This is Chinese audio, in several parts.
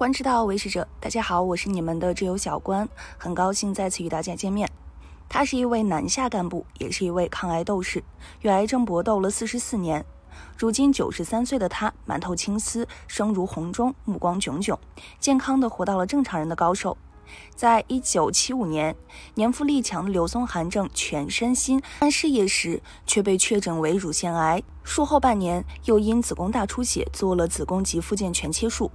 观之道维持者，大家好，我是你们的挚友小关，很高兴再次与大家见面。他是一位南下干部，也是一位抗癌斗士，与癌症搏斗了四十四年。如今九十三岁的他满头青丝，声如洪钟，目光炯炯，健康的活到了正常人的高寿。在一九七五年，年富力强的刘松韩正全身心干事业时，却被确诊为乳腺癌。术后半年，又因子宫大出血做了子宫及附件全切术。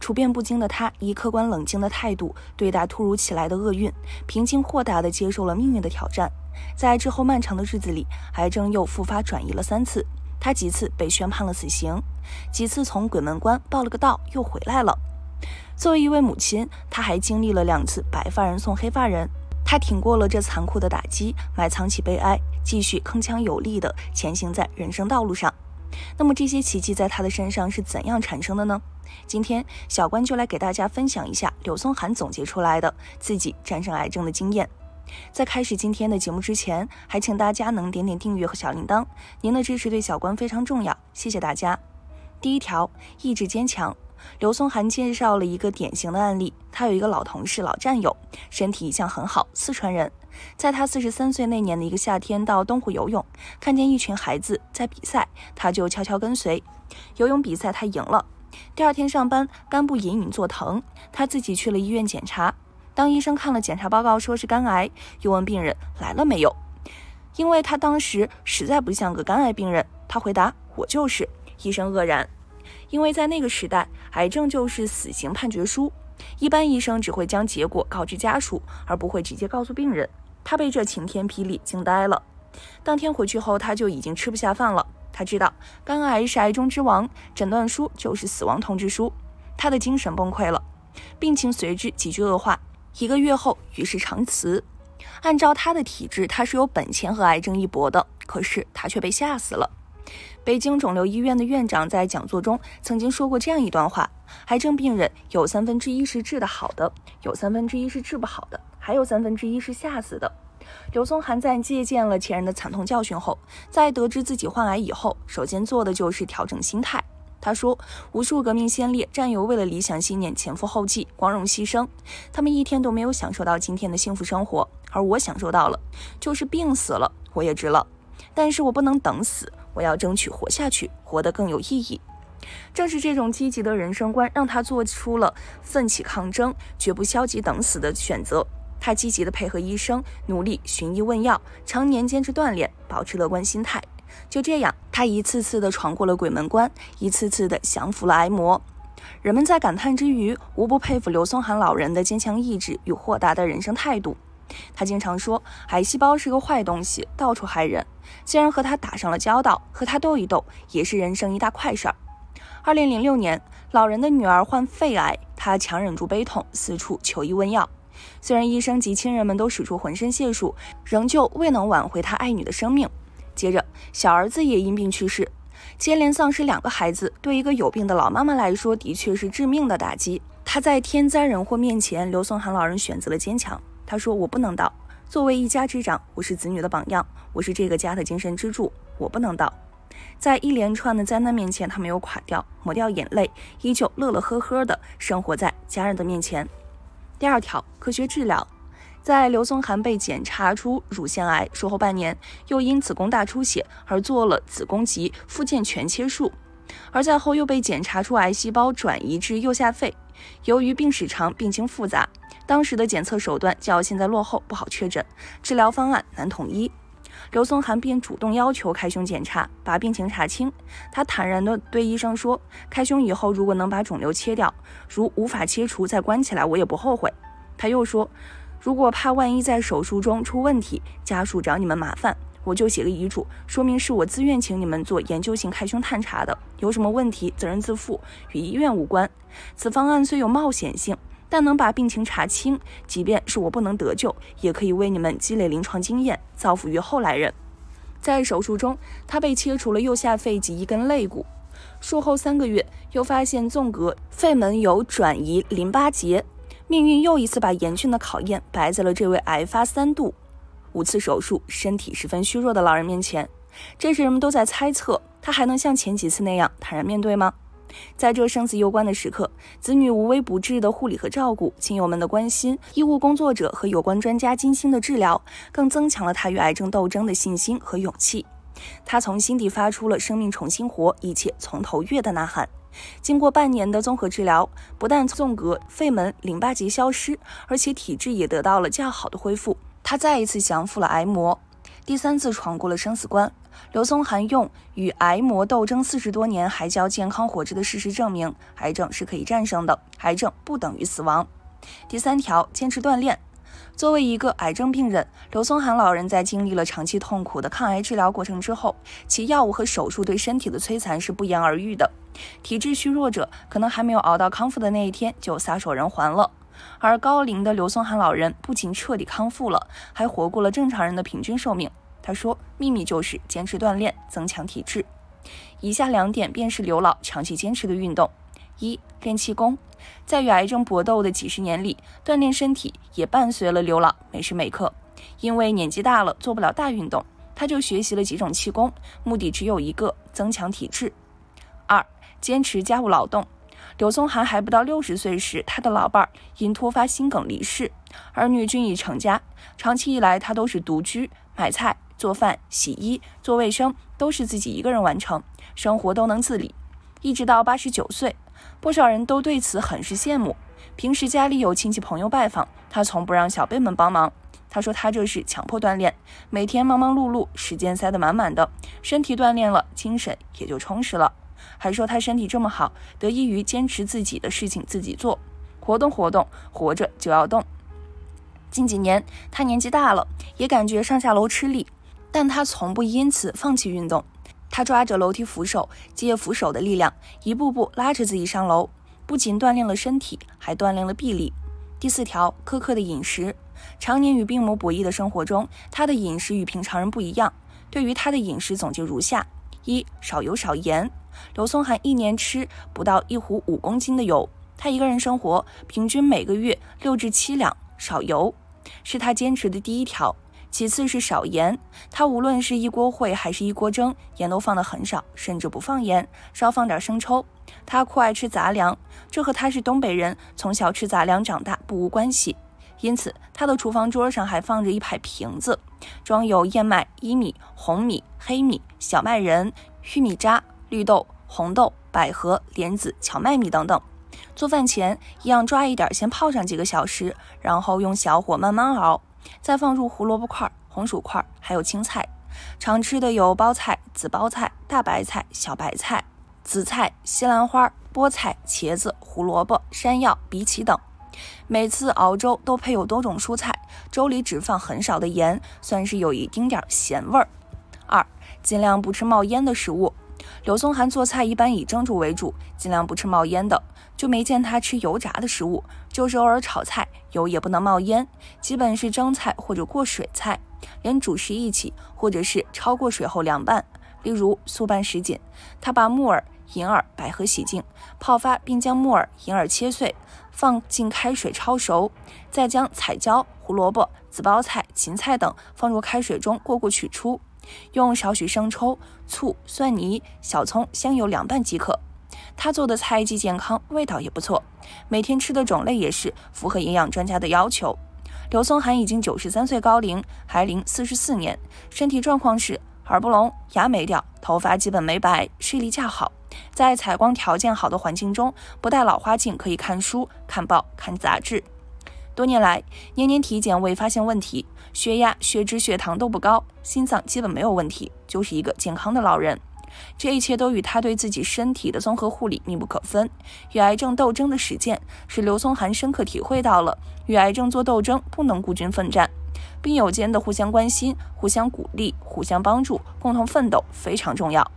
处变不惊的他，以客观冷静的态度对待突如其来的厄运，平静豁达地接受了命运的挑战。在之后漫长的日子里，癌症又复发转移了三次，他几次被宣判了死刑，几次从鬼门关报了个道又回来了。作为一位母亲，她还经历了两次白发人送黑发人。她挺过了这残酷的打击，埋藏起悲哀，继续铿锵有力地前行在人生道路上。那么这些奇迹在他的身上是怎样产生的呢？今天小关就来给大家分享一下柳松涵总结出来的自己战胜癌症的经验。在开始今天的节目之前，还请大家能点点订阅和小铃铛，您的支持对小关非常重要，谢谢大家。第一条，意志坚强。刘松涵介绍了一个典型的案例。他有一个老同事、老战友，身体一向很好，四川人。在他四十三岁那年的一个夏天，到东湖游泳，看见一群孩子在比赛，他就悄悄跟随。游泳比赛他赢了。第二天上班，肝部隐隐作疼，他自己去了医院检查。当医生看了检查报告，说是肝癌，又问病人来了没有，因为他当时实在不像个肝癌病人。他回答：“我就是。”医生愕然，因为在那个时代。癌症就是死刑判决书，一般医生只会将结果告知家属，而不会直接告诉病人。他被这晴天霹雳惊呆了。当天回去后，他就已经吃不下饭了。他知道肝癌是癌中之王，诊断书就是死亡通知书。他的精神崩溃了，病情随之急剧恶化。一个月后，与世长辞。按照他的体质，他是有本钱和癌症一搏的，可是他却被吓死了。北京肿瘤医院的院长在讲座中曾经说过这样一段话：癌症病人有三分之一是治得好的，有三分之一是治不好的，还有三分之一是吓死的。刘松涵在借鉴了前人的惨痛教训后，在得知自己患癌以后，首先做的就是调整心态。他说：无数革命先烈战友为了理想信念前赴后继，光荣牺牲，他们一天都没有享受到今天的幸福生活，而我享受到了，就是病死了我也值了。但是我不能等死。我要争取活下去，活得更有意义。正是这种积极的人生观，让他做出了奋起抗争、绝不消极等死的选择。他积极地配合医生，努力寻医问药，常年坚持锻炼，保持乐观心态。就这样，他一次次地闯过了鬼门关，一次次地降服了癌魔。人们在感叹之余，无不佩服刘松海老人的坚强意志与豁达的人生态度。他经常说，癌细胞是个坏东西，到处害人。既然和他打上了交道，和他斗一斗也是人生一大快事儿。二零零六年，老人的女儿患肺癌，他强忍住悲痛，四处求医问药。虽然医生及亲人们都使出浑身解数，仍旧未能挽回他爱女的生命。接着，小儿子也因病去世，接连丧失两个孩子，对一个有病的老妈妈来说，的确是致命的打击。他在天灾人祸面前，刘松涵老人选择了坚强。他说：“我不能倒。作为一家之长，我是子女的榜样，我是这个家的精神支柱。我不能倒。”在一连串的灾难面前，他没有垮掉，抹掉眼泪，依旧乐乐呵呵地生活在家人的面前。第二条，科学治疗。在刘松涵被检查出乳腺癌术后半年，又因子宫大出血而做了子宫及附件全切术，而在后又被检查出癌细胞转移至右下肺，由于病史长，病情复杂。当时的检测手段较现在落后，不好确诊，治疗方案难统一。刘松寒便主动要求开胸检查，把病情查清。他坦然地对医生说：“开胸以后，如果能把肿瘤切掉，如无法切除再关起来，我也不后悔。”他又说：“如果怕万一在手术中出问题，家属找你们麻烦，我就写个遗嘱，说明是我自愿请你们做研究性开胸探查的，有什么问题责任自负，与医院无关。”此方案虽有冒险性。但能把病情查清，即便是我不能得救，也可以为你们积累临床经验，造福于后来人。在手术中，他被切除了右下肺及一根肋骨。术后三个月，又发现纵隔肺门有转移淋巴结，命运又一次把严峻的考验摆在了这位癌发三度、五次手术、身体十分虚弱的老人面前。这时，人们都在猜测，他还能像前几次那样坦然面对吗？在这生死攸关的时刻，子女无微不至的护理和照顾，亲友们的关心，医务工作者和有关专家精心的治疗，更增强了他与癌症斗争的信心和勇气。他从心底发出了“生命重新活，一切从头越”的呐喊。经过半年的综合治疗，不但纵隔、肺门、淋巴结消失，而且体质也得到了较好的恢复。他再一次降服了癌魔。第三次闯过了生死关，刘松涵用与癌魔斗争四十多年还教健康活着的事实，证明癌症是可以战胜的，癌症不等于死亡。第三条，坚持锻炼。作为一个癌症病人，刘松涵老人在经历了长期痛苦的抗癌治疗过程之后，其药物和手术对身体的摧残是不言而喻的。体质虚弱者可能还没有熬到康复的那一天，就撒手人寰了。而高龄的刘松海老人不仅彻底康复了，还活过了正常人的平均寿命。他说，秘密就是坚持锻炼，增强体质。以下两点便是刘老长期坚持的运动：一、练气功。在与癌症搏斗的几十年里，锻炼身体也伴随了刘老每时每刻。因为年纪大了，做不了大运动，他就学习了几种气功，目的只有一个，增强体质。二、坚持家务劳动。刘宗涵还不到六十岁时，他的老伴儿因突发心梗离世，儿女均已成家，长期以来他都是独居，买菜、做饭、洗衣、做卫生都是自己一个人完成，生活都能自理。一直到八十九岁，不少人都对此很是羡慕。平时家里有亲戚朋友拜访，他从不让小辈们帮忙。他说他这是强迫锻炼，每天忙忙碌碌，时间塞得满满的，身体锻炼了，精神也就充实了。还说他身体这么好，得益于坚持自己的事情自己做，活动活动，活着就要动。近几年他年纪大了，也感觉上下楼吃力，但他从不因此放弃运动。他抓着楼梯扶手，借扶手的力量，一步步拉着自己上楼，不仅锻炼了身体，还锻炼了臂力。第四条，苛刻的饮食。常年与病魔博弈的生活中，他的饮食与平常人不一样。对于他的饮食总结如下：一少油少盐。刘松涵一年吃不到一壶五公斤的油，他一个人生活，平均每个月六至七两少油，是他坚持的第一条。其次是少盐，他无论是一锅烩还是—一锅蒸，盐都放的很少，甚至不放盐，稍放点生抽。他酷爱吃杂粮，这和他是东北人，从小吃杂粮长大不无关系。因此，他的厨房桌上还放着一排瓶子，装有燕麦、薏米、红米、黑米、小麦仁、玉米渣。绿豆、红豆、百合、莲子、荞麦米等等，做饭前一样抓一点，先泡上几个小时，然后用小火慢慢熬，再放入胡萝卜块、红薯块，还有青菜。常吃的有包菜、紫包菜、大白菜、小白菜、紫菜、西兰花、菠菜、茄子、胡萝卜、山药、荸荠等。每次熬粥都配有多种蔬菜，粥里只放很少的盐，算是有一丁点咸味儿。二，尽量不吃冒烟的食物。刘松涵做菜一般以蒸煮为主，尽量不吃冒烟的，就没见他吃油炸的食物。就是偶尔炒菜，油也不能冒烟，基本是蒸菜或者过水菜，连主食一起，或者是焯过水后凉拌。例如素拌什锦，他把木耳、银耳、百合洗净泡发，并将木耳、银耳切碎，放进开水焯熟，再将彩椒、胡萝卜、紫包菜、芹菜等放入开水中过过，取出。用少许生抽、醋、蒜泥、小葱、香油凉拌即可。他做的菜既健康，味道也不错。每天吃的种类也是符合营养专家的要求。刘松涵已经九十三岁高龄，还龄四十四年，身体状况是耳不聋，牙没掉，头发基本没白，视力较好，在采光条件好的环境中，不戴老花镜可以看书、看报、看杂志。多年来，年年体检未发现问题，血压、血脂、血糖都不高，心脏基本没有问题，就是一个健康的老人。这一切都与他对自己身体的综合护理密不可分。与癌症斗争的实践，使刘松涵深刻体会到了与癌症做斗争不能孤军奋战，病友间的互相关心、互相鼓励、互相帮助、共同奋斗非常重要。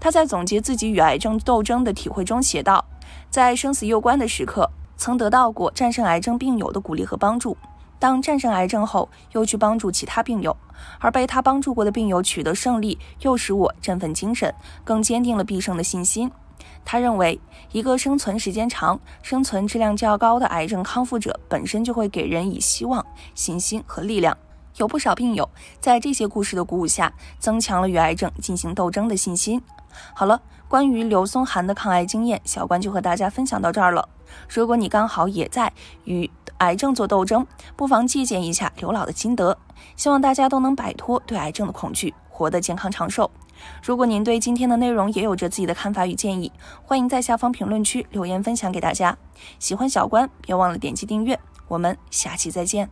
他在总结自己与癌症斗争的体会中写道：“在生死攸关的时刻。”曾得到过战胜癌症病友的鼓励和帮助，当战胜癌症后，又去帮助其他病友，而被他帮助过的病友取得胜利，又使我振奋精神，更坚定了必胜的信心。他认为，一个生存时间长、生存质量较高的癌症康复者，本身就会给人以希望、信心和力量。有不少病友在这些故事的鼓舞下，增强了与癌症进行斗争的信心。好了。关于刘松涵的抗癌经验，小关就和大家分享到这儿了。如果你刚好也在与癌症做斗争，不妨借鉴一下刘老的心得。希望大家都能摆脱对癌症的恐惧，活得健康长寿。如果您对今天的内容也有着自己的看法与建议，欢迎在下方评论区留言分享给大家。喜欢小关，别忘了点击订阅。我们下期再见。